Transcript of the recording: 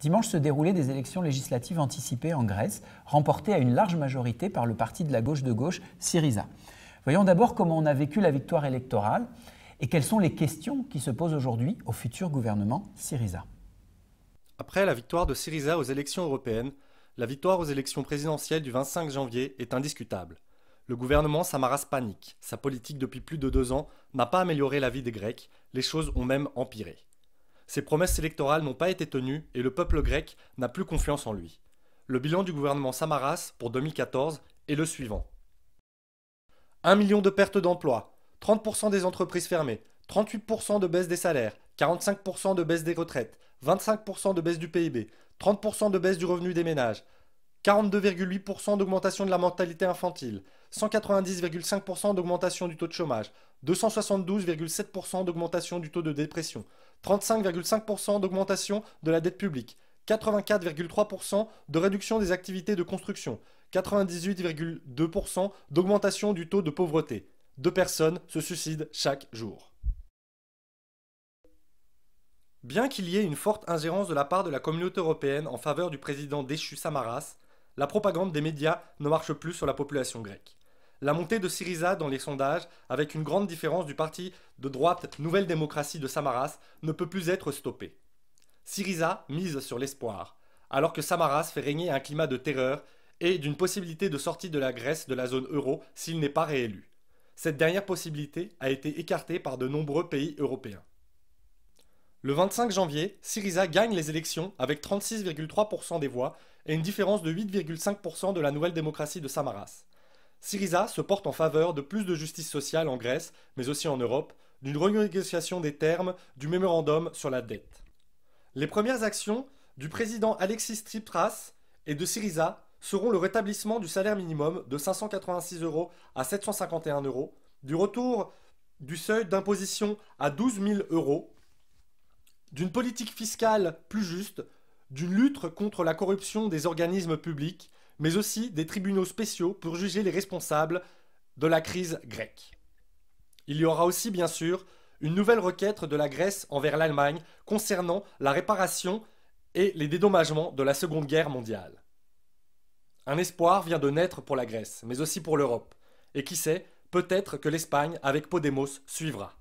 Dimanche se déroulaient des élections législatives anticipées en Grèce, remportées à une large majorité par le parti de la gauche de gauche, Syriza. Voyons d'abord comment on a vécu la victoire électorale et quelles sont les questions qui se posent aujourd'hui au futur gouvernement Syriza. Après la victoire de Syriza aux élections européennes, la victoire aux élections présidentielles du 25 janvier est indiscutable. Le gouvernement Samaras panique. Sa politique depuis plus de deux ans n'a pas amélioré la vie des Grecs, les choses ont même empiré ses promesses électorales n'ont pas été tenues et le peuple grec n'a plus confiance en lui. Le bilan du gouvernement Samaras pour 2014 est le suivant. 1 million de pertes d'emplois, 30% des entreprises fermées, 38% de baisse des salaires, 45% de baisse des retraites, 25% de baisse du PIB, 30% de baisse du revenu des ménages, 42,8% d'augmentation de la mentalité infantile, 190,5% d'augmentation du taux de chômage, 272,7% d'augmentation du taux de dépression, 35,5% d'augmentation de la dette publique, 84,3% de réduction des activités de construction, 98,2% d'augmentation du taux de pauvreté. Deux personnes se suicident chaque jour. Bien qu'il y ait une forte ingérence de la part de la communauté européenne en faveur du président déchu Samaras, la propagande des médias ne marche plus sur la population grecque la montée de Syriza dans les sondages, avec une grande différence du parti de droite Nouvelle Démocratie de Samaras, ne peut plus être stoppée. Syriza mise sur l'espoir, alors que Samaras fait régner un climat de terreur et d'une possibilité de sortie de la Grèce de la zone euro s'il n'est pas réélu. Cette dernière possibilité a été écartée par de nombreux pays européens. Le 25 janvier, Syriza gagne les élections avec 36,3% des voix et une différence de 8,5% de la nouvelle démocratie de Samaras. Syriza se porte en faveur de plus de justice sociale en Grèce, mais aussi en Europe, d'une renégociation des termes du mémorandum sur la dette. Les premières actions du président Alexis Tsipras et de Syriza seront le rétablissement du salaire minimum de 586 euros à 751 euros, du retour du seuil d'imposition à 12 000 euros, d'une politique fiscale plus juste, d'une lutte contre la corruption des organismes publics mais aussi des tribunaux spéciaux pour juger les responsables de la crise grecque. Il y aura aussi, bien sûr, une nouvelle requête de la Grèce envers l'Allemagne concernant la réparation et les dédommagements de la Seconde Guerre mondiale. Un espoir vient de naître pour la Grèce, mais aussi pour l'Europe. Et qui sait, peut-être que l'Espagne, avec Podemos, suivra.